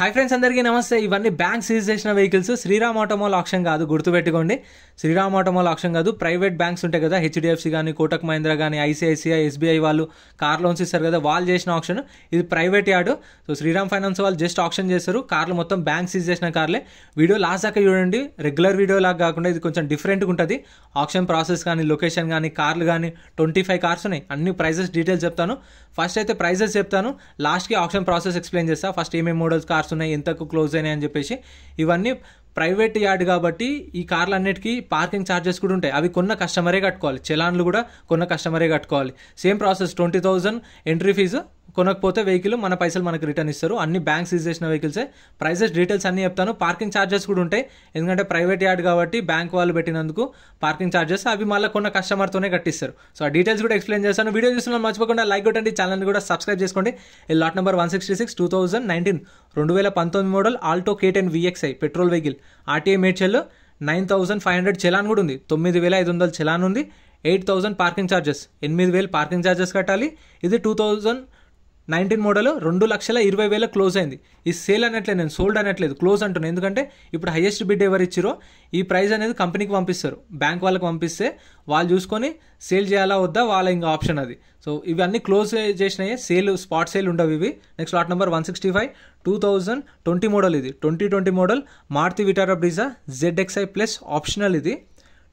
hi friends అందరికీ నమస్తే ఇవన్నీ బ్యాంక్ సీజ్ చేసిన వెహికల్స్ శ్రీరామ్ ఆటోమాల్ ఆప్షన్ కాదు గుర్తుపెట్టుకోండి శ్రీరామ్ ఆటోమాల్ ఆప్షన్ కాదు ప్రైవేట్ బ్యాంక్స్ ఉంటాయి కదా హెచ్డిఎఫ్సి కానీ కోటక్ మహేంద్ర కానీ ఐసిఐసిఐ ఎస్బీఐ వాళ్ళు కార్ లోన్స్ ఇస్తారు కదా వాళ్ళు చేసిన ఆప్షన్ ఇది private yard so Shriram finance వాళ్ళు జస్ట్ ఆప్షన్ చేస్తారు కార్లు మొత్తం బ్యాంక్ సీజ్ చేసిన కార్లే వీడియో లాస్ట్ దాకా చూడండి రెగ్యులర్ వీడియో లాగా కాకుండా ఇది కొంచెం డిఫరెంట్గా ఉంటుంది ఆప్షన్ ప్రాసెస్ కానీ లొకేషన్ కానీ కార్లు కానీ ట్వంటీ ఫైవ్ కార్స్ ఉన్నాయి అన్ని ప్రైజెస్ డీటెయిల్స్ చెప్తాను ఫస్ట్ అయితే ప్రైజెస్ చెప్తాను లాస్ట్కి ఆప్షన్ ప్రాసెస్ ఎక్స్ప్లెయిన్ చేస్తాను ఫస్ట్ ఏమేమి మోడల్స్ కార్ కార్స్ ఉన్నాయి ఎంతకు క్లోజ్ అయినాయి అని చెప్పేసి ఇవన్నీ ప్రైవేట్ యార్డ్ కాబట్టి ఈ కార్లు అన్నిటికీ పార్కింగ్ ఛార్జెస్ కూడా ఉంటాయి అవి కొన్న కస్టమరే కట్టుకోవాలి చలాన్లు కూడా కొన్న కస్టమరే కట్టుకోవాలి same process twenty thousand entry fee కొనకపోతే వెహికల్ మన పైసలు మనకు రిటర్న్ ఇస్తారు అన్ని బ్యాంక్ సీజ్ చేసిన వెహికల్సే ప్రైసెస్ డీటెయిల్స్ అన్నీ చెప్తాను పార్కింగ్ ఛార్జెస్ కూడా ఉంటాయి ఎందుకంటే ప్రైవేట్ యార్డ్ కాబట్టి బ్యాంక్ వాళ్ళు పెట్టినందుకు పార్కింగ్ ఛార్జెస్ అవి మళ్ళీ కొన్న కస్టమర్తోనే కట్టిస్తారు సో ఆ డీటెయిల్స్ కూడా ఎక్స్ప్లెయిన్ చేస్తాను వీడియో చూసిన మర్చిపోకుండా లైక్ కొట్టండి ఛానల్ని కూడా సబ్స్క్రైబ్ చేసుకోండి ఈ lot number one sixty six two thousand nineteen రెండు వేల పంతొమ్మిది model Alto K ten VXI petrol vehicle RTA Medchal nine thousand five hundred challan కూడా ఉంది తొమ్మిది వేల ఐదు వందల చలాన్ ఉంది ఎయిట్ థౌసండ్ పార్కింగ్ ఛార్జెస్ ఎనిమిది వేలు పార్కింగ్ ఛార్జెస్ కట్టాలి ఇది టూ థౌసండ్ నైన్టీన్ మోడల్ రెండు లక్షల ఇరవై వేల క్లోజ్ అయింది ఈ సేల్ అనట్లేదు నేను సోల్డ్ అనట్లేదు క్లోజ్ అంటున్నాను ఎందుకంటే ఇప్పుడు హైయెస్ట్ బిడ్ ఎవరు ఇచ్చిరో ఈ ప్రైస్ అనేది కంపెనీకి పంపిస్తారు బ్యాంక్ వాళ్ళకి పంపిస్తే వాళ్ళు చూసుకొని సేల్ చేయాలా వద్దా వాళ్ళ ఇంకా ఆప్షన్ అది సో ఇవన్నీ క్లోజ్ చేసినాయి సేల్ స్పాట్ సేల్ ఉండవు ఇవి next lot number one sixty five two thousand twenty model ఇది twenty twenty model Maruti Vitara Brezza ZXI plus optional ఇది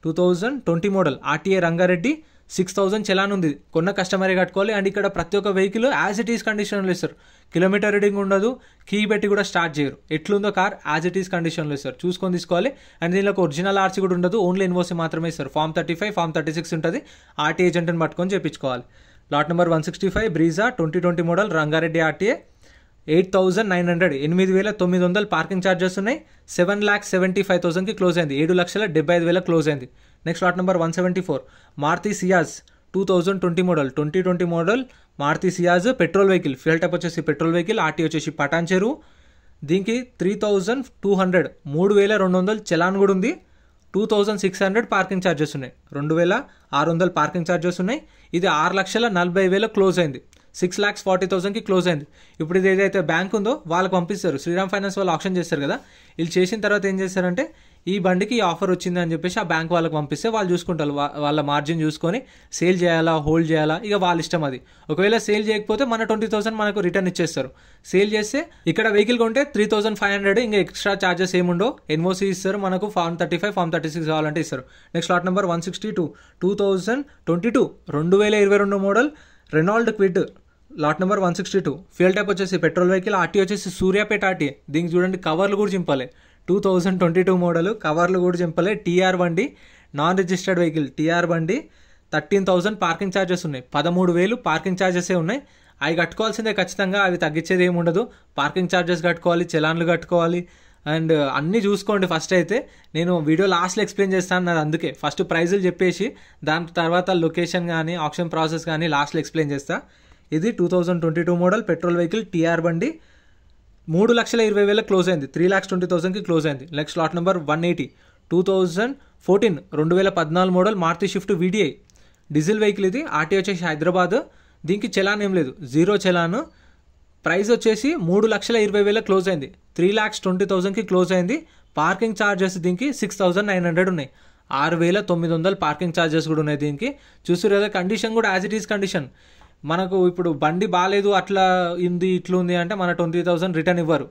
two thousand twenty model RTA Rangareddy six thousand challan ఉంది కొన్న కస్టమరే కట్టుకోవాలి అండ్ ఇక్కడ ప్రతి ఒక్క వెహికల్ యాజ్ ఇట్ ఈస్ కండిషన్లో ఇస్తారు కిలోమీటర్ రీడింగ్ ఉండదు కీ పెట్టి కూడా స్టార్ట్ చేయరు ఎట్లుందో కార్ యాజ్ ఇట్ ఈస్ కండిషన్లో ఇస్తారు చూసుకొని తీసుకోవాలి అండ్ దీనిలో ఒరిజినల్ ఆర్సీ కూడా ఉండదు ఓన్లీ ఇన్వోసి మాత్రమే ఇస్తారు form thirty five form thirty six ఉంటుంది ఆర్టీ ఏజెంట్ని పట్టుకొని చేయించుకోవాలి lot number one sixty five Brezza twenty twenty model Rangareddy RTA eight thousand nine hundred ఎనిమిది వేల తొమ్మిది వందలు పార్కింగ్ ఛార్జెస్ ఉన్నాయి సెవెన్ ల్యాక్ సెవెంటీ ఫైవ్ థౌసండ్కి క్లోజ్ అయింది ఏడు లక్షల డెబ్బై ఐదు వేల క్లోజ్ అయింది next lot number one seventy four Maruti Ciaz two thousand twenty model twenty twenty model Maruti Ciaz petrol vehicle fuel type వచ్చేసి పెట్రోల్ వెహికల్ ఆర్టీ వచ్చేసి పటాన్చెరు దీనికి త్రీ థౌజండ్ టూ హండ్రెడ్ మూడు వేల రెండు వందలు చలాన్ కూడా ఉంది two thousand six hundred parking charges ఉన్నాయి రెండు వేల ఆరు వందలు పార్కింగ్ ఛార్జెస్ ఉన్నాయి ఇది ఆరు లక్షల నలభై వేల క్లోజ్ అయింది సిక్స్ ల్యాక్స్ ఫార్టీ థౌసండ్కి క్లోజ్ అయింది ఇప్పుడు ఇది ఏదైతే బ్యాంక్ ఉందో వాళ్ళకి పంపిస్తారు శ్రీరామ్ ఫైనాన్స్ వాళ్ళు ఆప్షన్ చేస్తారు కదా వీళ్ళు చేసిన తర్వాత ఏం చేస్తారంటే ఈ బండికి ఆఫర్ వచ్చింది అని చెప్పేసి ఆ బ్యాంక్ వాళ్ళకి పంపిస్తే వాళ్ళు చూసుకుంటారు వాళ్ళ మార్జిన్ చూసుకొని సేల్ చేయాలా హోల్డ్ చేయాలా ఇక వాళ్ళ ఇష్టం అది ఒకవేళ సేల్ చేయకపోతే మన ట్వంటీ థౌసండ్ మనకు రిటర్న్ ఇచ్చేస్తారు సేల్ చేస్తే ఇక్కడ వెహికల్ కొంటే త్రీ థౌసండ్ ఫైవ్ హండ్రెడ్ ఇంకా ఎక్స్ట్రా ఛార్జెస్ ఏముండో ఎన్ఓసి ఇస్తారు మనకు form thirty five form thirty six కావాలంటే ఇస్తారు next lot number one sixty two two thousand twenty two రెండు వేల ఇరవై రెండు model Renault Kwid lot number one sixty two fuel type వచ్చేసి పెట్రోల్ వెహికల్ ఆర్టీ వచ్చేసి సూర్యాపేట ఆర్టీ దీనికి చూడండి కవర్లు కూడా చింపాలి two thousand twenty two model కవర్లు కూడా చింపలే టీఆర్ బండి నాన్ రిజిస్టర్డ్ వెహికల్ టీఆర్ బండి థర్టీన్ థౌజండ్ పార్కింగ్ ఛార్జెస్ ఉన్నాయి పదమూడు వేలు పార్కింగ్ ఛార్జెసే ఉన్నాయి అవి కట్టుకోవాల్సిందే ఖచ్చితంగా అవి తగ్గించేది ఏమి ఉండదు పార్కింగ్ ఛార్జెస్ కట్టుకోవాలి చలాన్లు కట్టుకోవాలి అండ్ అన్నీ చూసుకోండి ఫస్ట్ అయితే నేను వీడియో లాస్ట్లో ఎక్స్ప్లెయిన్ చేస్తాను నాది అందుకే ఫస్ట్ ప్రైజులు చెప్పేసి దాని తర్వాత లొకేషన్ కానీ ఆప్షన్ ప్రాసెస్ కానీ లాస్ట్లో ఎక్స్ప్లెయిన్ చేస్తాను ఇది two thousand twenty two model petrol vehicle TR బండి మూడు లక్షల ఇరవై వేల క్లోజ్ అయింది త్రీ ల్యాక్స్ ట్వంటీ థౌసండ్కి క్లోజ్ అయింది next lot number one eighty two thousand fourteen రెండు వేల పద్నాలుగు model Maruti Swift VDI diesel vehicle ఇది ఆర్టీ వచ్చేసి హైదరాబాద్ దీనికి చలాన్ ఏం లేదు జీరో చలాన్ ప్రైస్ వచ్చేసి మూడు లక్షల ఇరవై వేల క్లోజ్ అయింది త్రీ ల్యాక్స్ ట్వంటీ థౌజండ్కి క్లోజ్ అయింది పార్కింగ్ ఛార్జెస్ దీనికి సిక్స్ థౌజండ్ నైన్ హండ్రెడ్ ఉన్నాయి ఆరు వేల తొమ్మిది వందల పార్కింగ్ ఛార్జెస్ కూడా ఉన్నాయి దీనికి చూసారు కదా కండిషన్ కూడా యాజ్ ఇట్ ఈస్ కండిషన్ మనకు ఇప్పుడు బండి బాగాలేదు అట్లా ఇంది ఇట్లా ఉంది అంటే మన ట్వంటీ థౌసండ్ రిటర్న్ ఇవ్వరు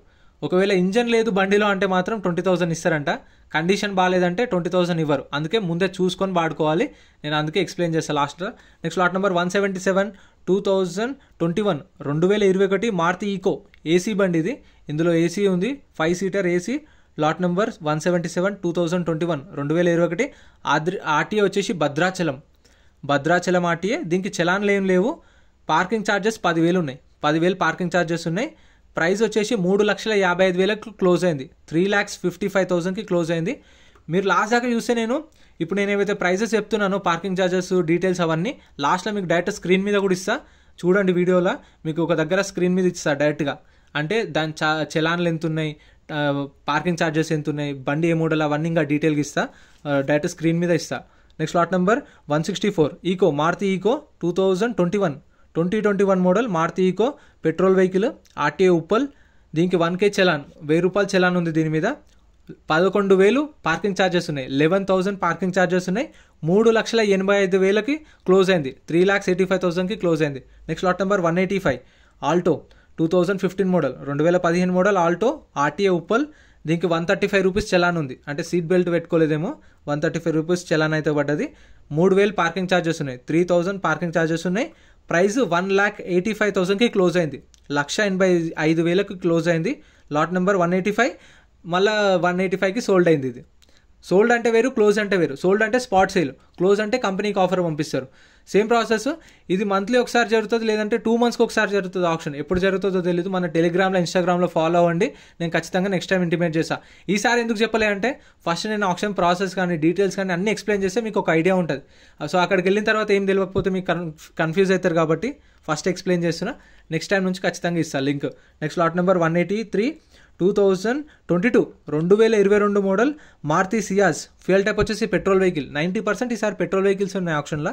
ఒకవేళ ఇంజన్ లేదు బండిలో అంటే మాత్రం ట్వంటీ థౌసండ్ ఇస్తారంట కండిషన్ బాగాలేదంటే ట్వంటీ థౌసండ్ ఇవ్వరు అందుకే ముందే చూసుకొని వాడుకోవాలి నేను అందుకే ఎక్స్ప్లెయిన్ చేస్తాను last next lot number one seventy seven two thousand twenty one రెండు వేల ఇరవై ఒకటి మార్తి ఈకో ఏసీ బండి ఇది ఇందులో ఏసీ ఉంది five seater AC lot number one seventy seven two thousand twenty one రెండు వేల ఇరవై ఒకటి ఆర్టీఏ వచ్చేసి భద్రాచలం భద్రాచలం ఆర్టీఏ దీనికి చలాన్లు ఏం లేవు పార్కింగ్ ఛార్జెస్ పదివేలు ఉన్నాయి పదివేలు పార్కింగ్ ఛార్జెస్ ఉన్నాయి ప్రైస్ వచ్చేసి మూడు లక్షల యాభై ఐదు వేలకు క్లోజ్ అయింది త్రీ ల్యాక్స్ ఫిఫ్టీ ఫైవ్ థౌసండ్కి క్లోజ్ అయింది మీరు లాస్ట్ దాకా చూస్తే నేను ఇప్పుడు నేను ఏవైతే ప్రైజెస్ చెప్తున్నానో పార్కింగ్ ఛార్జెస్ డీటెయిల్స్ అవన్నీ లాస్ట్లో మీకు డైరెక్ట్ స్క్రీన్ మీద కూడా ఇస్తా చూడండి వీడియోలో మీకు ఒక దగ్గర స్క్రీన్ మీద ఇస్తా డైరెక్ట్గా అంటే దాని చలానలు చలాన్లు ఎంత ఉన్నాయి పార్కింగ్ ఛార్జెస్ ఎంత ఉన్నాయి బండి ఏ మోడల్ అవన్నీ ఇంకా డీటెయిల్గా ఇస్తా డైరెక్ట్ స్క్రీన్ మీద ఇస్తా next lot number one sixty four Eeco Maruti Eeco two thousand twenty one twenty twenty one model Maruti Eeco petrol vehicle RTA Uppal దీనికి వన్ కే చలాన్ వెయ్యి రూపాయలు చలాన్ ఉంది దీని మీద పదకొండు వేలు పార్కింగ్ ఛార్జెస్ ఉన్నాయి లెవెన్ థౌసండ్ పార్కింగ్ ఛార్జెస్ ఉన్నాయి మూడు లక్షల ఎనభై ఐదు వేలకి క్లోజ్ అయింది త్రీ ల్యాక్స్ ఎయిటీ ఫైవ్ థౌసండ్కి క్లోజ్ అయింది next lot number one eighty five Alto two thousand fifteen model రెండు వేల పదిహేను మోడల్ ఆల్టో ఆర్టీఏ ఉప్పల్ దీనికి one thirty five rupees challan ఉంది అంటే సీట్ బెల్ట్ పెట్టుకోలేదేమో one thirty five rupees challan అయితే పడ్డది మూడు వేలు పార్కింగ్ ఛార్జెస్ ఉన్నాయి త్రీ థౌజండ్ పార్కింగ్ ఛార్జెస్ ఉన్నాయి price one lakh eighty five థౌసండ్కి క్లోజ్ అయింది లక్ష ఎనభై ఐదు వేలకు క్లోజ్ అయింది lot number one eighty five మళ్ళీ వన్ ఎయిటీ ఫైవ్కి సోల్డ్ అయింది ఇది సోల్డ్ అంటే వేరు క్లోజ్ అంటే వేరు సోల్డ్ అంటే స్పాట్ సేల్ క్లోజ్ అంటే కంపెనీకి ఆఫర్ పంపిస్తారు సేమ్ ప్రాసెస్ ఇది మంత్లీ ఒకసారి జరుగుతుంది లేదంటే టూ మంత్స్కి ఒకసారి జరుగుతుంది ఆప్షన్ ఎప్పుడు జరుగుతుందో తెలియదు మన టెలిగ్రామ్లో ఇన్స్టాగ్రామ్లో ఫాలో అవ్వండి నేను ఖచ్చితంగా నెక్స్ట్ టైం ఇంటిమేట్ చేశా ఈసారి ఎందుకు చెప్పలే అంటే ఫస్ట్ నేను ఆప్షన్ ప్రాసెస్ కానీ డీటెయిల్స్ కానీ అన్ని ఎక్స్ప్లెయిన్ చేస్తే మీకు ఒక ఐడియా ఉంటుంది సో అక్కడికి వెళ్ళిన తర్వాత ఏం తెలియకపోతే మీకు కన్ఫ్యూజ్ అవుతారు కాబట్టి ఫస్ట్ ఎక్స్ప్లెయిన్ చేస్తున్నా నెక్స్ట్ టైం నుంచి ఖచ్చితంగా ఇస్తాను link next lot number one eighty three two thousand twenty two రెండు వేల ఇరవై రెండు model Maruti Ciaz fuel type వచ్చేసి పెట్రోల్ వెహికల్ నైంటీ పర్సెంట్ ఈసారి పెట్రోల్ వెహికల్స్ ఉన్నాయి ఆప్షన్లో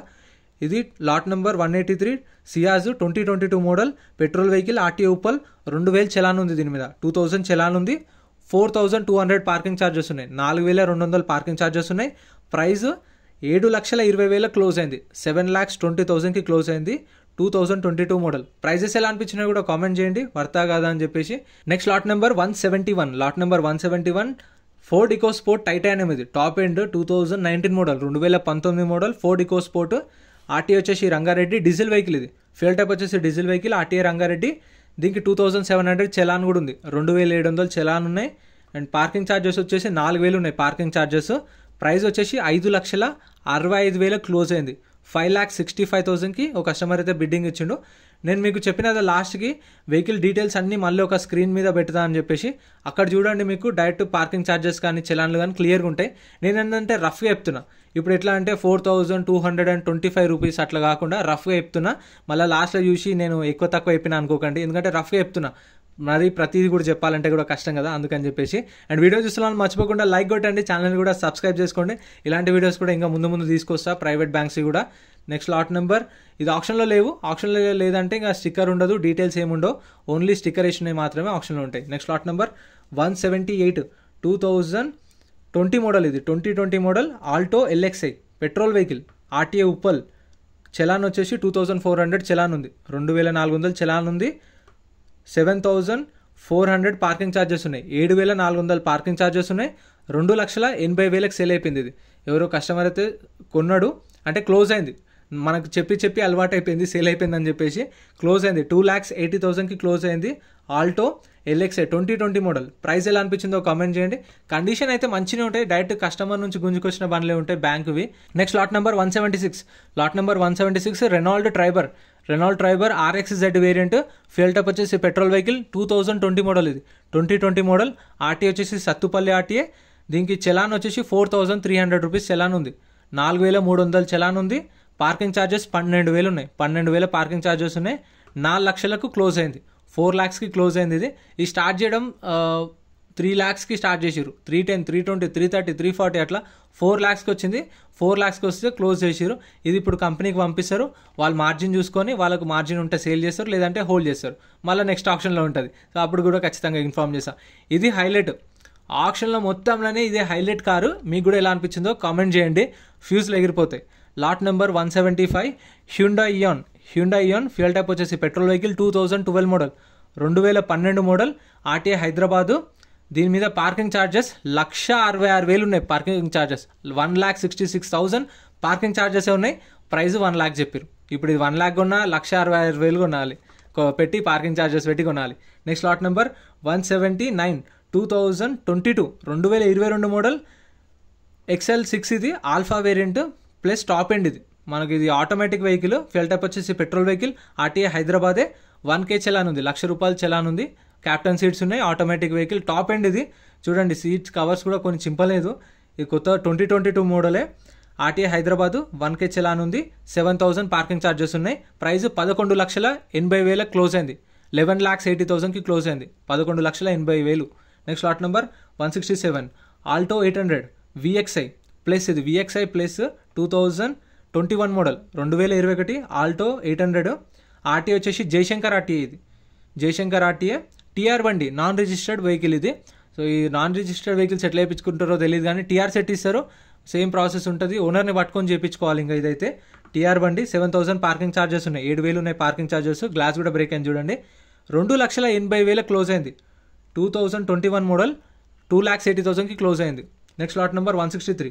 ఇది lot number one eighty three Ciaz twenty twenty two model petrol vehicle RT Uppal రెండు వేలు చలాన్ ఉంది దీని మీద టూ థౌజండ్ చలాన్ ఉంది four thousand two hundred parking charges ఉన్నాయి నాలుగు వేల రెండు వందల పార్కింగ్ ఛార్జెస్ ఉన్నాయి ప్రైస్ ఏడు లక్షల ఇరవై వేల క్లోజ్ అయింది సెవెన్ ల్యాక్స్ ట్వంటీ థౌజండ్కి క్లోజ్ అయింది two thousand twenty two model prices ఎలా అనిపించినా కూడా కామెంట్ చేయండి వర్తా కాదా అని చెప్పేసి next lot number one seventy one lot number one seventy one Ford EcoSport Titanium ఇది top end two thousand nineteen model రెండు వేల పంతొమ్మిది model Ford EcoSport RT వచ్చేసి రంగారెడ్డి డీజిల్ వెహికల్ ఇది ఫ్యూల్ టైప్ వచ్చేసి డీజిల్ వెహికల్ ఆర్టీఏ రంగారెడ్డి దీనికి two thousand seven hundred challan కూడా ఉంది రెండు వేల ఏడు వందలు చలాన్ ఉన్నాయి అండ్ పార్కింగ్ ఛార్జెస్ వచ్చేసి నాలుగు వేలు ఉన్నాయి పార్కింగ్ ఛార్జెస్ ప్రైస్ వచ్చేసి ఐదు లక్షల అరవై ఐదు వేల క్లోజ్ అయింది ఫైవ్ ల్యాక్ సిక్స్టీ ఫైవ్ థౌసండ్కి ఒక కస్టమర్ అయితే బిడ్డింగ్ ఇచ్చిండు నేను మీకు చెప్పిన లాస్ట్కి వెహికల్ డీటెయిల్స్ అన్నీ మళ్ళీ ఒక స్క్రీన్ మీద పెడతా అని చెప్పేసి అక్కడ చూడండి మీకు డైరెక్ట్ పార్కింగ్ ఛార్జెస్ కానీ చలాన్లు కానీ క్లియర్గా ఉంటాయి నేను ఏంటంటే రఫ్గా చెప్తున్నా ఇప్పుడు ఎట్లా అంటే four thousand two hundred and twenty five rupees అట్లా కాకుండా రఫ్గా చెప్తున్నా మళ్ళీ లాస్ట్లో చూసి నేను ఎక్కువ తక్కువ చెప్పినా అనుకోకండి ఎందుకంటే రఫ్గా చెప్తున్నా మరి ప్రతిదీ కూడా చెప్పాలంటే కూడా కష్టం కదా అందుకని చెప్పేసి అండ్ వీడియో చూస్తున్నాను మర్చిపోకుండా లైక్ కొట్టండి ఛానల్ కూడా సబ్స్క్రైబ్ చేసుకోండి ఇలాంటి వీడియోస్ కూడా ఇంకా ముందు ముందు తీసుకొస్తా ప్రైవేట్ బ్యాంక్స్ కూడా నెక్స్ట్ లాట్ నెంబర్ ఇది ఆప్షన్లో లేవు ఆప్షన్లో లేదంటే ఇంకా స్టిక్కర్ ఉండదు డీటెయిల్స్ ఏముండవు ఓన్లీ స్టిక్కర్ వేసినవి మాత్రమే ఆప్షన్లో ఉంటాయి next lot number one seventy eight two thousand twenty model ఇది twenty twenty model Alto LXI petrol vehicle RTA Uppal challan వచ్చేసి two thousand four hundred challan ఉంది రెండు వేల నాలుగు వందలు చలాన్ ఉంది seven thousand four hundred parking charges ఉన్నాయి ఏడు వేల నాలుగు వందల పార్కింగ్ ఛార్జెస్ ఉన్నాయి రెండు లక్షల ఎనభై వేలకు సేల్ అయిపోయింది ఇది ఎవరో కస్టమర్ అయితే కొన్నాడు అంటే క్లోజ్ అయింది మనకు చెప్పి చెప్పి అలవాటు అయిపోయింది సేల్ అయిపోయింది అని చెప్పేసి క్లోజ్ అయింది టూ ల్యాక్స్ ఎయిటీ థౌసండ్కి క్లోజ్ అయింది ఆల్టో ఎల్ఎక్సే ట్వంటీ ట్వంటీ మోడల్ ప్రైస్ ఎలా అనిపించిందో కామెంట్ చేయండి కండిషన్ అయితే మంచిగా ఉంటాయి డైరెక్ట్ కస్టమర్ నుంచి గుంజుకొచ్చిన బండ్లే ఉంటాయి బ్యాంకువి next lot number one seventy six lot number one seventy six Renault driver Renault Triber RX Z variant fuel type వచ్చేసి petrol vehicle two thousand twenty model ఇది ట్వంటీ ట్వంటీ మోడల్ ఆర్టీ వచ్చేసి Sathupalli RTA దీనికి చలాన్ వచ్చేసి four thousand three hundred rupees challan ఉంది నాలుగు వేల మూడు వందల చలాన్ ఉంది పార్కింగ్ ఛార్జెస్ పన్నెండు వేలు ఉన్నాయి పన్నెండు వేల పార్కింగ్ ఛార్జెస్ ఉన్నాయి నాలుగు లక్షలకు క్లోజ్ అయింది ఫోర్ ల్యాక్స్కి క్లోజ్ అయింది ఇది ఈ స్టార్ట్ చేయడం త్రీ ల్యాక్స్కి స్టార్ట్ చేసిరు three ten three twenty three thirty three forty అట్లా ఫోర్ ల్యాక్స్కి వచ్చింది ఫోర్ ల్యాక్స్కి వస్తే క్లోజ్ చేసిరు ఇది ఇప్పుడు కంపెనీకి పంపిస్తారు వాళ్ళు మార్జిన్ చూసుకొని వాళ్ళకు మార్జిన్ ఉంటే సేల్ చేస్తారు లేదంటే హోల్డ్ చేస్తారు మళ్ళీ నెక్స్ట్ ఆప్షన్లో ఉంటుంది సో అప్పుడు కూడా ఖచ్చితంగా ఇన్ఫామ్ చేస్తాం ఇది హైలైట్ ఆప్షన్లో మొత్తంలోనే ఇదే హైలైట్ కారు మీకు కూడా ఎలా అనిపించిందో కామెంట్ చేయండి ఫ్యూజ్లు ఎగిరిపోతాయి lot number one seventy five Hyundai Eon Hyundai Eon fuel type వచ్చేసి petrol vehicle two thousand twelve model రెండు వేల పన్నెండు మోడల్ ఆర్టీఏ హైదరాబాదు దీని మీద పార్కింగ్ ఛార్జెస్ లక్ష అరవై ఆరు వేలు ఉన్నాయి parking charges one lakh sixty six thousand parking charges ఉన్నాయి ప్రైస్ వన్ ల్యాక్ చెప్పారు ఇప్పుడు ఇది వన్ ల్యాక్ కొన్నా లక్ష అరవై ఆరు వేలు కొనాలి పెట్టి పార్కింగ్ ఛార్జెస్ పెట్టి కొనాలి next lot number one seventy nine two thousand twenty two రెండు వేల ఇరవై రెండు మోడల్ ఎక్సెల్ సిక్స్ ఇది Alpha variant plus top end ఇది మనకి ఇది ఆటోమేటిక్ వెహికల్ ఫ్యూల్ వచ్చేసి పెట్రోల్ వెహికల్ ఆర్టీఏ హైదరాబాదే వన్ కే చలాన్ ఉంది లక్ష రూపాయలు చలాన్ ఉంది క్యాప్టెన్ సీట్స్ ఉన్నాయి ఆటోమేటిక్ వెహికల్ టాప్ ఎండ్ ఇది చూడండి సీట్స్ కవర్స్ కూడా కొన్ని చింపలేదు ఇది కొత్త ట్వంటీ ట్వంటీ టూ మోడలే RTA Hyderabad one K challan ఉంది సెవెన్ థౌసండ్ పార్కింగ్ ఛార్జెస్ ఉన్నాయి ప్రైస్ పదకొండు లక్షల ఎనభై వేల క్లోజ్ అయింది లెవెన్ ల్యాక్స్ ఎయిటీ థౌసండ్కి క్లోజ్ అయింది పదకొండు లక్షల ఎనభై వేలు next lot number one sixty seven Alto eight hundred VXI plus ఇది VXI plus two thousand twenty one model రెండు వేల ఇరవై ఒకటి ఆల్టో ఎయిట్ హండ్రెడ్ ఆర్టీఏ వచ్చేసి జయశంకర్ ఆర్టీఏ ఇది జయశంకర్ ఆర్టీఏ టీఆర్ బండి నాన్ రిజిస్టర్డ్ వెహికల్ ఇది సో ఈ నాన్ రిజిస్టర్డ్ వెహికల్స్ ఎట్లా వేయించుకుంటారో తెలియదు కానీ టీఆర్ సెట్ ఇస్తారు సేమ్ ప్రాసెస్ ఉంటుంది ఓనర్ని పట్టుకొని చేయించుకోవాలి ఇంకా ఇదైతే టీఆర్ బండి సెవెన్ థౌసండ్ పార్కింగ్ ఛార్జెస్ ఉన్నాయి ఏడు వేలు ఉన్నాయి పార్కింగ్ ఛార్జెస్ గ్లాస్ కూడా బ్రేక్ అయింది చూడండి రెండు లక్షల ఎనభై వేల క్లోజ్ అయింది two thousand twenty one model two lakhs eighty థౌసండ్కి క్లోజ్ అయింది next lot number one sixty three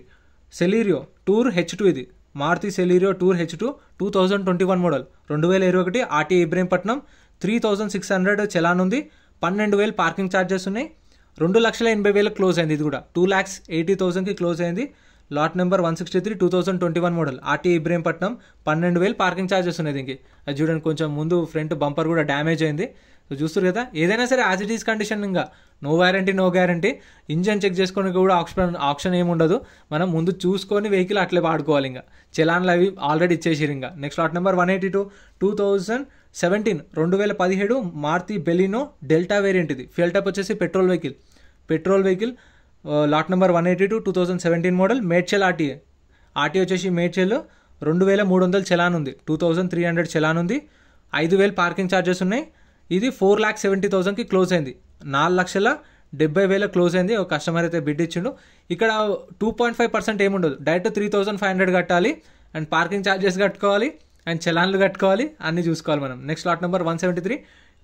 Celerio tour H two ఇది Maruti Celerio tour H two two thousand twenty one model రెండు వేల ఇరవై ఒకటి RT Ibrahimpatnam three thousand six hundred challan ఉంది పన్నెండు వేలు పార్కింగ్ ఛార్జెస్ ఉన్నాయి రెండు లక్షల ఎనభై వేలు క్లోజ్ అయింది ఇది కూడా టూ ల్యాక్స్ ఎయిటీ థౌసండ్కి క్లోజ్ అయింది lot number one sixty three two thousand twenty one model RT Ibrahimpatnam పన్నెండు వేలు పార్కింగ్ ఛార్జెస్ ఉన్నాయి దీనికి అది చూడండి కొంచెం ముందు ఫ్రంట్ బంపర్ కూడా డ్యామేజ్ అయింది సో చూస్తారు కదా ఏదైనా సరే యాజ్ ఇట్ ఈస్ కండిషన్ ఇంకా no warranty no guarantee engine check చేసుకుని కూడా ఆప్షన్ ఆప్షన్ ఏమి ఉండదు మనం ముందు చూసుకొని వెహికల్ అట్లే వాడుకోవాలి ఇంకా చలాన్లు అవి ఆల్రెడీ ఇచ్చేసారు ఇంకా next lot number one eighty two two thousand seventeen రెండు వేల పదిహేడు మార్తి బెలినో డెల్టా వేరియంట్ ఇది ఫ్యూల్ టైప్ వచ్చేసి petrol vehicle petrol vehicle lot number one eighty two two thousand seventeen model Medchal RTA RTA వచ్చేసి మేడ్చెల్ రెండు వేల మూడు వందల చలాన్ ఉంది two thousand three hundred challan ఉంది ఐదు వేలు పార్కింగ్ ఛార్జెస్ ఉన్నాయి ఇది ఫోర్ ల్యాక్ సెవెంటీ థౌసండ్కి క్లోజ్ అయింది నాలుగు లక్షల డెబ్బై వేల క్లోజ్ అయింది ఒక కస్టమర్ అయితే బిడ్ ఇచ్చిండు ఇక్కడ టూ పాయింట్ ఫైవ్ పర్సెంట్ ఏముండదు direct three thousand five hundred కట్టాలి అండ్ పార్కింగ్ ఛార్జెస్ కట్టుకోవాలి అండ్ చలాన్లు కట్టుకోవాలి అన్నీ చూసుకోవాలి మనం next lot number one seventy three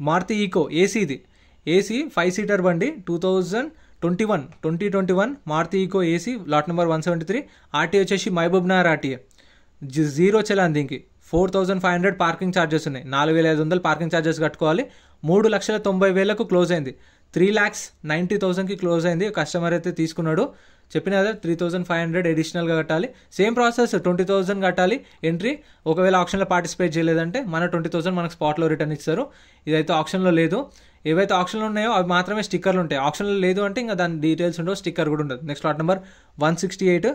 Maruti Eeco ఏసీది ఏసీ ఫైవ్ సీటర్ బండి two thousand twenty one twenty twenty one Maruti Eeco AC lot number one seventy three RT వచ్చేసి మహబూబ్ నగర్ ఆర్టీఏ జీరో చలాన్ దీనికి four thousand five hundred parking charges ఉన్నాయి నాలుగు వేల ఐదు వందలు parking charges కట్టుకోవాలి మూడు లక్షల తొంభై వేలకు క్లోజ్ అయింది త్రీ ల్యాక్స్ నైంటీ థౌసండ్కి క్లోజ్ అయింది కస్టమర్ అయితే తీసుకున్నాడు చెప్పిన కదా త్రీ థౌసండ్ ఫైవ్ హండ్రెడ్ అడిషనల్గా కట్టాలి సేమ్ ప్రాసెస్ ట్వంటీ థౌసండ్ కట్టాలి ఎంట్రీ ఒకవేళ ఆప్షన్లో పార్టిసిపేట్ చేయలేదంటే మన ట్వంటీ థౌసండ్ మనకు స్పాట్లో రిటర్న్ ఇస్తారు ఇదైతే ఆప్షన్లో లేదు ఏవైతే ఆప్షన్లు ఉన్నాయో అవి మాత్రమే స్టిక్కర్లు ఉంటాయి ఆప్షన్లు లేదు అంటే ఇంకా దాని డీటెయిల్స్ ఉండవు స్టిక్కర్ కూడా ఉండదు next lot number one sixty eight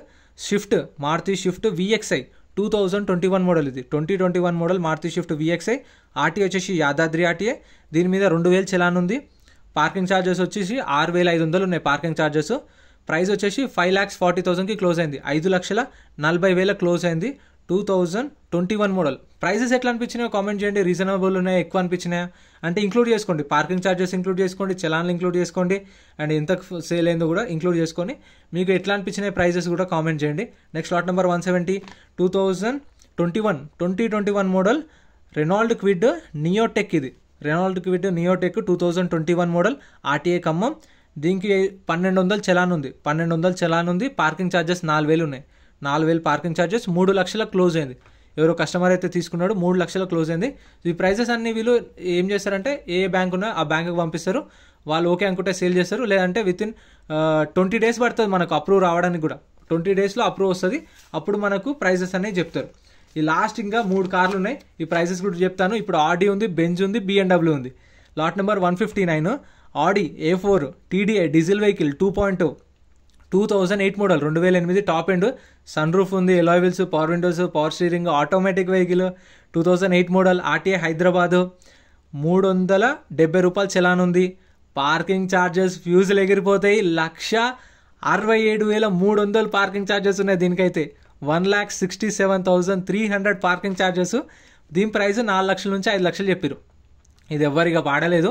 Swift Maruti Swift VXI two thousand twenty one model ఇది twenty twenty one model Maruti Swift VXI RT వచ్చేసి యాదాద్రి ఆర్టీఏ దీని మీద రెండు వేలు చలాన్ ఉంది పార్కింగ్ ఛార్జెస్ వచ్చేసి ఆరు వేల ఐదు వందలు ఉన్నాయి పార్కింగ్ ఛార్జెస్ ప్రైస్ వచ్చేసి ఫైవ్ ల్యాక్స్ ఫార్టీ థౌసండ్కి క్లోజ్ అయింది ఐదు లక్షల నలభై వేల క్లోజ్ అయింది two thousand twenty one model prices ఎట్లా అనిపించినాయో కామెంట్ చేయండి రీజనబుల్ ఉన్నాయా ఎక్కువ అనిపించినాయా అంటే ఇంక్లూడ్ చేసుకోండి పార్కింగ్ ఛార్జెస్ ఇంక్లూడ్ చేసుకోండి చలాన్లు ఇంక్లూడ్ చేసుకోండి అండ్ ఎంత సేల్ అయిందో కూడా ఇంక్లూడ్ చేసుకొని మీకు ఎట్లా అనిపించినాయి ప్రైజెస్ కూడా కామెంట్ చేయండి next lot number one seventy two thousand twenty one twenty twenty one model Renault Kwid Neotech ఇది Renault Kwid Neotech two thousand twenty one model RTA Khammam దీనికి పన్నెండు వందలు చలాన్ ఉంది పన్నెండు వందలు చలాన్ ఉంది పార్కింగ్ ఛార్జెస్ నాలుగు వేలు ఉన్నాయి నాలుగు వేలు పార్కింగ్ ఛార్జెస్ మూడు లక్షల క్లోజ్ అయింది ఎవరో కస్టమర్ అయితే తీసుకున్నాడు మూడు లక్షల క్లోజ్ అయింది ఈ ప్రైజెస్ అన్ని వీళ్ళు ఏం చేస్తారంటే ఏ బ్యాంక్ ఉన్నా ఆ బ్యాంకుకి పంపిస్తారు వాళ్ళు ఓకే అనుకుంటే సేల్ చేస్తారు లేదంటే విత్ ఇన్ ట్వంటీ డేస్ పడుతుంది మనకు అప్రూవ్ రావడానికి కూడా ట్వంటీ డేస్లో అప్రూవ్ వస్తుంది అప్పుడు మనకు ప్రైజెస్ అనేవి చెప్తారు ఈ లాస్ట్ ఇంకా మూడు కార్లు ఉన్నాయి ఈ ప్రైజెస్ కూడా చెప్తాను ఇప్పుడు ఆర్డీ ఉంది బెంజ్ ఉంది బిఎండబ్ల్యూ ఉంది lot number one fifty nine Audi A four TDI diesel vehicle two point two thousand eight model రెండు వేల ఎనిమిది టాప్ ఎండ్ సన్ రూఫ్ ఉంది alloy power windows power steering automatic vehicle two thousand eight model RTI Hyderabad మూడు వందల డెబ్బై రూపాయలు చలాన్ ఉంది parking charges ఫ్యూజులు ఎగిరిపోతాయి లక్ష అరవై ఏడు వేల మూడు వందలు పార్కింగ్ ఛార్జెస్ ఉన్నాయి దీనికైతే one lakh sixty seven thousand three hundred parking charges దీని ప్రైస్ నాలుగు లక్షల నుంచి ఐదు లక్షలు చెప్పారు ఇది ఎవ్వరిగా పాడలేదు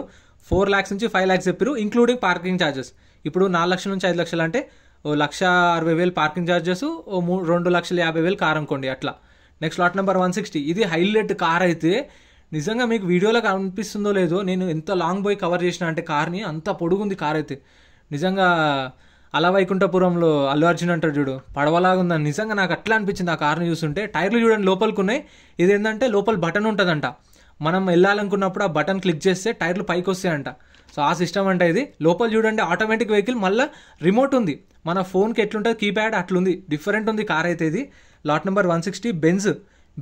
ఫోర్ ల్యాక్స్ నుంచి ఫైవ్ ల్యాక్స్ చెప్పారు ఇంక్లూడింగ్ పార్కింగ్ ఛార్జెస్ ఇప్పుడు నాలుగు లక్షల నుంచి ఐదు లక్షలు అంటే ఓ లక్ష అరవై వేలు పార్కింగ్ ఛార్జెస్ ఓ మూ రెండు లక్షల యాభై వేలు కార్ అనుకోండి అట్లా next lot number one sixty ఇది హైలైట్ కార్ అయితే నిజంగా మీకు వీడియోలో కనిపిస్తుందో లేదో నేను ఎంత లాంగ్ బోయ్ కవర్ చేసిన అంటే కార్ని అంత పొడుగుంది కార్ అయితే నిజంగా అలా వైకుంఠపురంలో అల్లు అర్జున్ అంటాడు చూడు పడవలాగా ఉందని నిజంగా నాకు అట్లా అనిపించింది ఆ కార్ని చూస్తుంటే టైర్లు చూడండి లోపలికి ఉన్నాయి ఇది ఏంటంటే లోపల బటన్ ఉంటుందంట మనం వెళ్ళాలనుకున్నప్పుడు ఆ బటన్ క్లిక్ చేస్తే టైర్లు పైకి వస్తాయంట సో ఆ సిస్టమ్ అంటే ఇది లోపల చూడండి ఆటోమేటిక్ వెహికల్ మళ్ళీ రిమోట్ ఉంది మన ఫోన్కి ఎట్లుంటుంది కీప్యాడ్ అట్లుంది డిఫరెంట్ ఉంది కార్ అయితే ఇది lot number one sixty Benz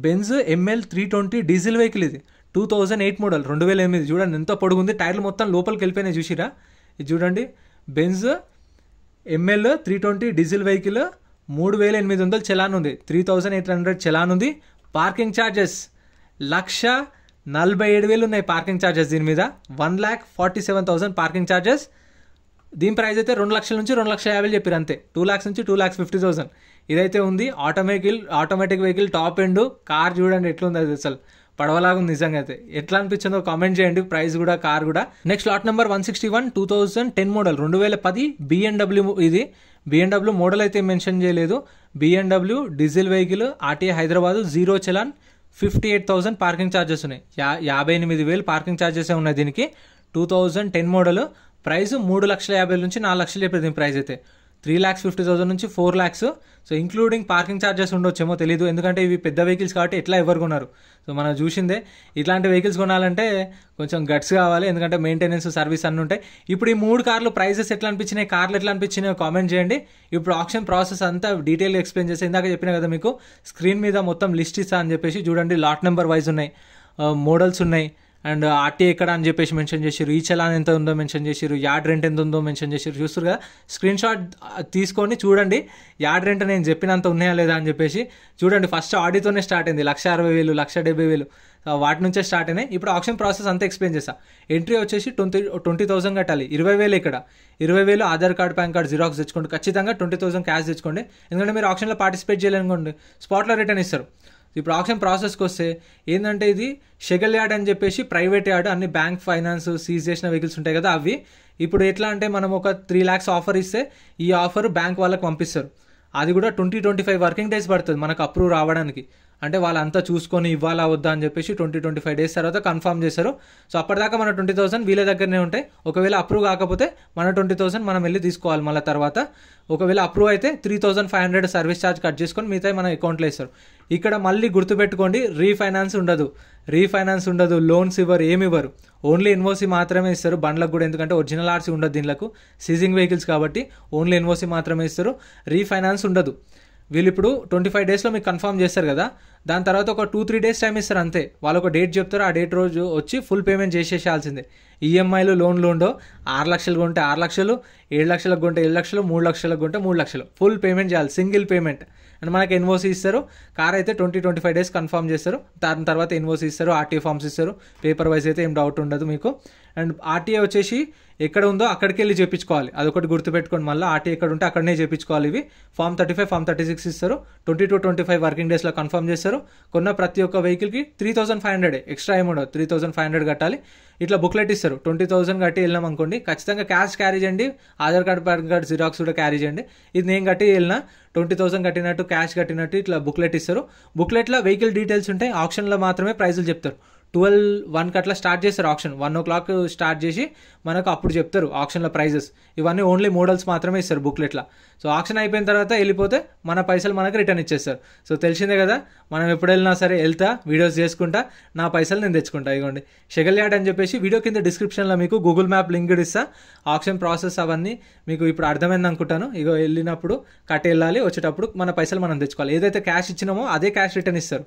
Benz ML three twenty diesel vehicle ఇది టూ థౌజండ్ ఎయిట్ మోడల్ రెండు వేల ఎనిమిది చూడండి ఎంత పొడుగుంది టైర్లు మొత్తం లోపలికి వెళ్ళిపోయినాయి చూసిరా ఇది చూడండి Benz ML three twenty diesel vehicle మూడు వేల ఎనిమిది వందలు చలాన్ ఉంది three thousand eight hundred challan ఉంది పార్కింగ్ ఛార్జెస్ లక్ష నలభై ఏడు వేలు ఉన్నాయి పార్కింగ్ ఛార్జెస్ దీని మీద one lakh forty seven thousand parking charges దీని ప్రైస్ అయితే రెండు లక్షల నుంచి రెండు లక్షల యాభై చెప్పారు అంతే టూ ల్యాక్స్ నుంచి టూ ల్యాక్స్ ఫిఫ్టీ థౌసండ్ ఇదైతే ఉంది automatic automatic vehicle top end car చూడండి ఎట్లుంది అది అసలు పడవలాగా ఉంది నిజంగా అయితే ఎట్లా అనిపించిందో కామెంట్ చేయండి ప్రైస్ కూడా కార్ కూడా next lot number one sixty one two thousand ten model రెండు వేల పది బిఎన్డబ్ల్యూ ఇది బిఎన్డబ్ల్యూ మోడల్ అయితే మెన్షన్ చేయలేదు BMW diesel vehicle RTA Hyderabad zero challan fifty eight thousand parking charges ఉన్నాయి యా యాభై ఎనిమిది వేలు పార్కింగ్ ఛార్జెసే ఉన్నాయి దీనికి two thousand ten model price మూడు లక్షల యాభై నుంచి నాలుగు లక్షలు చెప్పేది దీని ప్రైస్ అయితే త్రీ ల్యాక్స్ ఫిఫ్టీ థౌసండ్ నుంచి four lakhs so including parking charges ఉండొచ్చేమో తెలియదు ఎందుకంటే ఇవి పెద్ద వెహికల్స్ కాబట్టి ఎట్లా ఎవరు కొన్నారు సో మనం చూసిందే ఇట్లాంటి వెహికల్స్ కొనాలంటే కొంచెం గట్స్ కావాలి ఎందుకంటే మెయింటెనెన్స్ సర్వీస్ అన్నీ ఉంటాయి ఇప్పుడు ఈ మూడు కార్లు ప్రైసెస్ ఎట్లా అనిపించినాయి కార్లు ఎట్లా అనిపించినాయో కామెంట్ చేయండి ఇప్పుడు ఆప్షన్ ప్రాసెస్ అంతా డీటెయిల్గా ఎక్స్ప్లెయిన్ చేస్తే ఇందాక చెప్పిన కదా మీకు స్క్రీన్ మీద మొత్తం లిస్ట్ ఇస్తా అని చెప్పేసి చూడండి లాట్ నెంబర్ వైజ్ ఉన్నాయి మోడల్స్ ఉన్నాయి అండ్ ఆర్టీ ఎక్కడ అని చెప్పేసి మెన్షన్ చేసారు ఈ చలాన్ ఎంత ఉందో మెన్షన్ చేశారు యాడ్ రెంట్ ఎంత ఉందో మెన్షన్ చేశారు చూస్తారు కదా స్క్రీన్ షాట్ తీసుకొని చూడండి యాడ్ రెంట్ నేను చెప్పినంత ఉన్నాయా లేదా అని చెప్పేసి చూడండి ఫస్ట్ ఆడితోనే స్టార్ట్ అయింది లక్ష అరవై వేలు లక్ష డెబ్బై వేలు వాటి నుంచే స్టార్ట్ అయినాయి ఇప్పుడు ఆప్షన్ ప్రాసెస్ అంతా ఎక్స్ప్లెయిన్ చేస్తా ఎంట్రీ వచ్చేసి ట్వంటీ ట్వంటీ థౌసండ్ కట్టాలి ఇరవై వేలు ఇక్కడ ఇరవై వేలు Aadhaar card PAN card Xerox తెచ్చుకోండి ఖచ్చితంగా ట్వంటీ థౌసండ్ క్యాష్ తెచ్చుకోండి ఎందుకంటే మీరు ఆప్షన్లో పార్టిసిపేట్ చేయాలనుకోండి స్పాట్లో రిటర్న్ ఇస్తారు ఇప్పుడు ఆక్షన్ ప్రాసెస్కి వస్తే ఏంటంటే ఇది షెగల్ యార్డ్ అని చెప్పేసి ప్రైవేట్ యార్డ్ అన్ని బ్యాంక్ ఫైనాన్స్ సీజ్ చేసిన వెహికల్స్ ఉంటాయి కదా అవి ఇప్పుడు ఎట్లా అంటే మనం ఒక త్రీ ల్యాక్స్ ఆఫర్ ఇస్తే ఈ ఆఫర్ బ్యాంక్ వాళ్ళకి పంపిస్తారు అది కూడా twenty twenty five working days పడుతుంది మనకు అప్రూవ్ రావడానికి అంటే వాళ్ళంతా చూసుకొని ఇవ్వాలా వద్దా అని చెప్పేసి ట్వంటీ ట్వంటీ ఫైవ్ డేస్ తర్వాత కన్ఫర్మ్ చేశారు సో అప్పటిదాకా మన ట్వంటీ థౌసండ్ వీళ్ళ దగ్గరనే ఉంటాయి ఒకవేళ అప్రూవ్ కాకపోతే మన ట్వంటీ థౌసండ్ మనం వెళ్ళి తీసుకోవాలి మళ్ళీ తర్వాత ఒకవేళ అప్రూవ్ అయితే three thousand five hundred service charge cut చేసుకొని మిగతా మన అకౌంట్లో ఇస్తారు ఇక్కడ మళ్ళీ గుర్తుపెట్టుకోండి రీఫైనాన్స్ ఉండదు రీఫైనాన్స్ ఉండదు లోన్స్ ఇవ్వరు ఏమి ఇవ్వరు ఓన్లీ ఎన్ఓసి మాత్రమే ఇస్తారు బండ్లకు కూడా ఎందుకంటే ఒరిజినల్ ఆర్సీ ఉండదు దీనిలకు సీజింగ్ వెహికల్స్ కాబట్టి ఓన్లీ ఎన్ఓసి మాత్రమే ఇస్తారు రీఫైనాన్స్ ఉండదు వీళ్ళు ఇప్పుడు ట్వంటీ ఫైవ్ డేస్లో మీకు కన్ఫర్మ్ చేస్తారు కదా దాని తర్వాత ఒక టూ త్రీ డేస్ టైం ఇస్తారు అంతే వాళ్ళు ఒక డేట్ చెప్తారు ఆ డేట్ రోజు వచ్చి ఫుల్ పేమెంట్ చేసేసాల్సిందే ఈఎంఐలు లోన్లు ఉండో ఆరు లక్షలు కొంటే ఆరు లక్షలు ఏడు లక్షలకు కొంటే ఏడు లక్షలు మూడు లక్షలకు కొంటే మూడు లక్షలు ఫుల్ పేమెంట్ చేయాలి సింగిల్ పేమెంట్ అండ్ మనకి ఎన్ఓసి ఇస్తారు కార్ అయితే twenty twenty five days confirm చేస్తారు దాని తర్వాత ఎన్వోసి ఇస్తారు ఆర్టీఏ ఫామ్స్ ఇస్తారు పేపర్ వైజ్ అయితే ఏం డౌట్ ఉండదు మీకు అండ్ ఆర్టీఏ వచ్చేసి ఎక్కడ ఉందో అక్కడికి వెళ్ళి చేపించుకోవాలి అదొకటి గుర్తుపెట్టుకోండి మళ్ళీ ఆర్టీ ఎక్కడ ఉంటే అక్కడనే చేపించుకోవాలి ఇవి form thirty five form thirty six ఇస్తారు twenty two twenty five working డేస్లో కన్ఫర్మ్ చేస్తారు కొన్న ప్రతి ఒక్క వెహికల్కి three thousand five hundred extra ఏమి ఉండదు త్రీ థౌసండ్ ఫైవ్ హండ్రెడ్ కట్టాలి ఇట్లా బుక్లెట్ ఇస్తారు ట్వంటీ థౌసండ్ కట్టి వెళ్ళినాం అనుకోండి ఖచ్చితంగా క్యాష్ క్యారీ చేయండి Aadhaar card PAN card Xerox కూడా క్యారీ చేయండి ఇది నేను కట్టి వెళ్ళిన ట్వంటీ థౌసండ్ కట్టినట్టు క్యాష్ కట్టినట్టు ఇట్లా బుక్లెట్ ఇస్తారు బుక్లెట్లో వెహికల్ డీటెయిల్స్ ఉంటాయి ఆప్షన్లో మాత్రమే ప్రైజులు చెప్తారు ట్వెల్వ్ వన్కి అట్లా స్టార్ట్ చేస్తారు option one o'clock start చేసి మనకు అప్పుడు చెప్తారు ఆప్షన్లో ప్రైజెస్ ఇవన్నీ ఓన్లీ మోడల్స్ మాత్రమే ఇస్తారు బుక్లెట్లో సో ఆప్షన్ అయిపోయిన తర్వాత వెళ్ళిపోతే మన పైసలు మనకు రిటర్న్ ఇచ్చేస్తారు సో తెలిసిందే కదా మనం ఎప్పుడు వెళ్ళినా సరే వెళ్తా వీడియోస్ చేసుకుంటా నా పైసలు నేను తెచ్చుకుంటా ఇవ్వండి షెగల్ యాడ్ అని చెప్పేసి వీడియో కింద డిస్క్రిప్షన్లో మీకు గూగుల్ మ్యాప్ లింక్ ఇస్తా ఆప్షన్ ప్రాసెస్ అవన్నీ మీకు ఇప్పుడు అర్థమైంది అనుకుంటాను ఇగో వెళ్ళినప్పుడు కట్ వెళ్ళాలి వచ్చేటప్పుడు మన పైసలు మనం తెచ్చుకోవాలి ఏదైతే క్యాష్ ఇచ్చినామో అదే క్యాష్ రిటర్న్ ఇస్తారు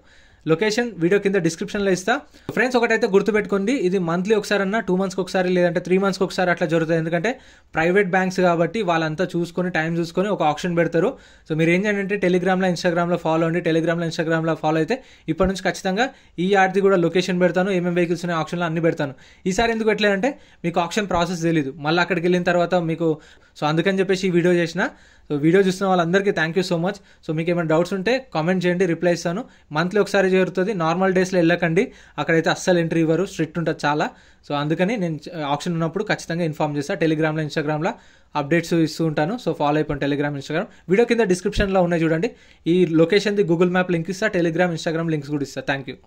లొకేషన్ వీడియో కింద డిస్క్రిప్షన్లో ఇస్తా ఫ్రెండ్స్ ఒకటైతే గుర్తుపెట్టుకోండి ఇది మంత్లీ ఒకసారి అన్న టూ మంత్స్కి ఒకసారి లేదంటే త్రీ మంత్స్కి ఒకసారి అట్లా జరుగుతుంది ఎందుకంటే ప్రైవేట్ బ్యాంక్స్ కాబట్టి వాళ్ళంతా చూసుకొని టైం చూసుకొని ఒక ఆప్షన్ పెడతారు సో మీరు ఏం చేయండి అంటే టెలిగ్రామ్లో ఇన్స్టాగ్రామ్లో ఫాలో అండి టెలిగ్రామ్లో ఇన్స్టాగ్రామ్లో ఫాలో అయితే ఇప్పటి నుంచి ఖచ్చితంగా ఈ ఆర్ది కూడా లొకేషన్ పెడతాను ఏమేమి వెహికల్స్ ఉన్నాయి ఆప్షన్లో అన్ని పెడతాను ఈసారి ఎందుకు పెట్టలేదంటే మీకు ఆప్షన్ ప్రాసెస్ తెలియదు మళ్ళీ అక్కడికి వెళ్ళిన తర్వాత మీకు సో అందుకని చెప్పేసి ఈ వీడియో చేసిన సో వీడియో చూసిన వాళ్ళందరికీ thank you so much so మీకు ఏమైనా డౌట్స్ ఉంటే కామెంట్ చేయండి రిప్లై ఇస్తాను మంత్లీ ఒకసారి జరుగుతుంది నార్మల్ డేస్లో వెళ్ళకండి అక్కడైతే అస్సలు ఎంట్రీ ఇవ్వరు స్ట్రిక్ట్ ఉంటుంది చాలా సో అందుకని నేను ఆప్షన్ ఉన్నప్పుడు ఖచ్చితంగా ఇన్ఫామ్ చేస్తాను టెలిగ్రామ్లో ఇన్స్టాగ్రామ్లో అప్డేట్స్ ఇస్తూ ఉంటాను సో ఫాలో అయిపోయిన టెలిగ్రామ్ ఇన్స్టాగ్రామ్ వీడియో కింద డిస్క్రిప్షన్లో ఉన్నాయి చూడండి ఈ లొకేషన్ది గూగుల్ మ్యాప్ లింక్ ఇస్తా టెలిగ్రామ్ ఇన్స్టాగ్రామ్ లింక్స్ కూడా ఇస్తా థ్యాంక్ యూ